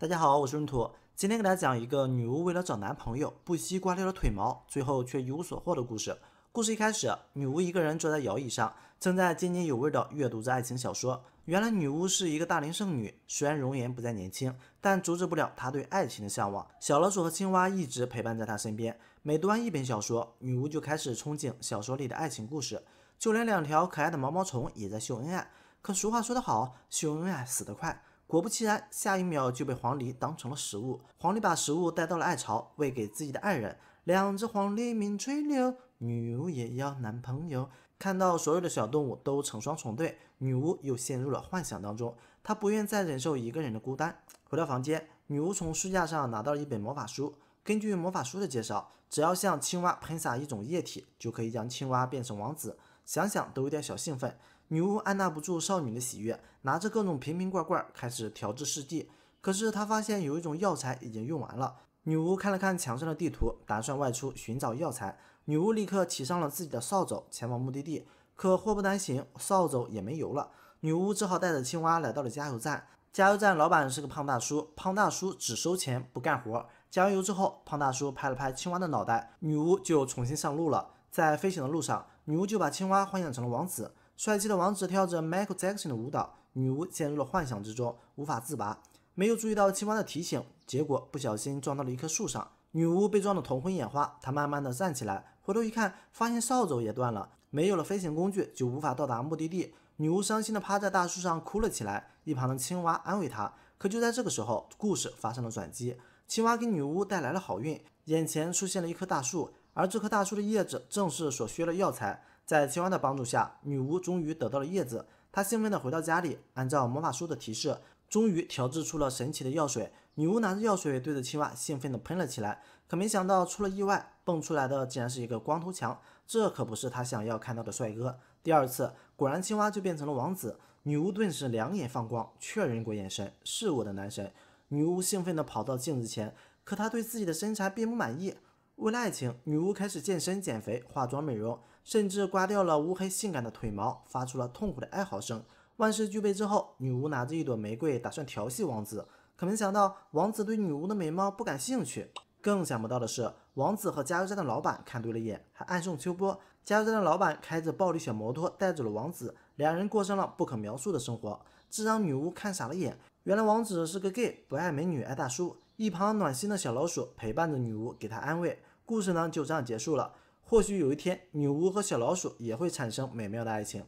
大家好，我是闰土，今天给大家讲一个女巫为了找男朋友不惜刮掉了腿毛，最后却一无所获的故事。故事一开始，女巫一个人坐在摇椅上，正在津津有味的阅读着爱情小说。原来女巫是一个大龄剩女，虽然容颜不再年轻，但阻止不了她对爱情的向往。小老鼠和青蛙一直陪伴在她身边，每读完一本小说，女巫就开始憧憬小说里的爱情故事。就连两条可爱的毛毛虫也在秀恩爱。可俗话说得好，秀恩爱死得快。果不其然，下一秒就被黄鹂当成了食物。黄鹂把食物带到了爱巢，喂给自己的爱人。两只黄鹂鸣翠柳，女巫也要男朋友。看到所有的小动物都成双成对，女巫又陷入了幻想当中。她不愿再忍受一个人的孤单。回到房间，女巫从书架上拿到了一本魔法书。根据魔法书的介绍，只要向青蛙喷洒一种液体，就可以将青蛙变成王子。想想都有点小兴奋，女巫按捺不住少女的喜悦，拿着各种瓶瓶罐罐开始调制试剂。可是她发现有一种药材已经用完了。女巫看了看墙上的地图，打算外出寻找药材。女巫立刻骑上了自己的扫帚，前往目的地。可祸不单行，扫帚也没油了。女巫只好带着青蛙来到了加油站。加油站老板是个胖大叔，胖大叔只收钱不干活。加完油之后，胖大叔拍了拍青蛙的脑袋，女巫就重新上路了。在飞行的路上。女巫就把青蛙幻想成了王子，帅气的王子跳着 Michael Jackson 的舞蹈，女巫陷入了幻想之中，无法自拔，没有注意到青蛙的提醒，结果不小心撞到了一棵树上，女巫被撞得头昏眼花，她慢慢的站起来，回头一看，发现扫帚也断了，没有了飞行工具就无法到达目的地，女巫伤心的趴在大树上哭了起来，一旁的青蛙安慰她，可就在这个时候，故事发生了转机，青蛙给女巫带来了好运，眼前出现了一棵大树。而这棵大树的叶子正是所需的药材。在青蛙的帮助下，女巫终于得到了叶子。她兴奋的回到家里，按照魔法书的提示，终于调制出了神奇的药水。女巫拿着药水，对着青蛙兴奋的喷了起来。可没想到出了意外，蹦出来的竟然是一个光头强，这可不是她想要看到的帅哥。第二次，果然青蛙就变成了王子。女巫顿时两眼放光，确认过眼神，是我的男神。女巫兴奋的跑到镜子前，可她对自己的身材并不满意。为了爱情，女巫开始健身、减肥、化妆、美容，甚至刮掉了乌黑性感的腿毛，发出了痛苦的哀嚎声。万事俱备之后，女巫拿着一朵玫瑰，打算调戏王子，可没想到王子对女巫的美貌不感兴趣。更想不到的是，王子和加油站的老板看对了眼，还暗送秋波。加油站的老板开着暴力小摩托带走了王子，两人过上了不可描述的生活，这让女巫看傻了眼。原来王子是个 gay，不爱美女，爱大叔。一旁暖心的小老鼠陪伴着女巫，给她安慰。故事呢就这样结束了。或许有一天，女巫和小老鼠也会产生美妙的爱情。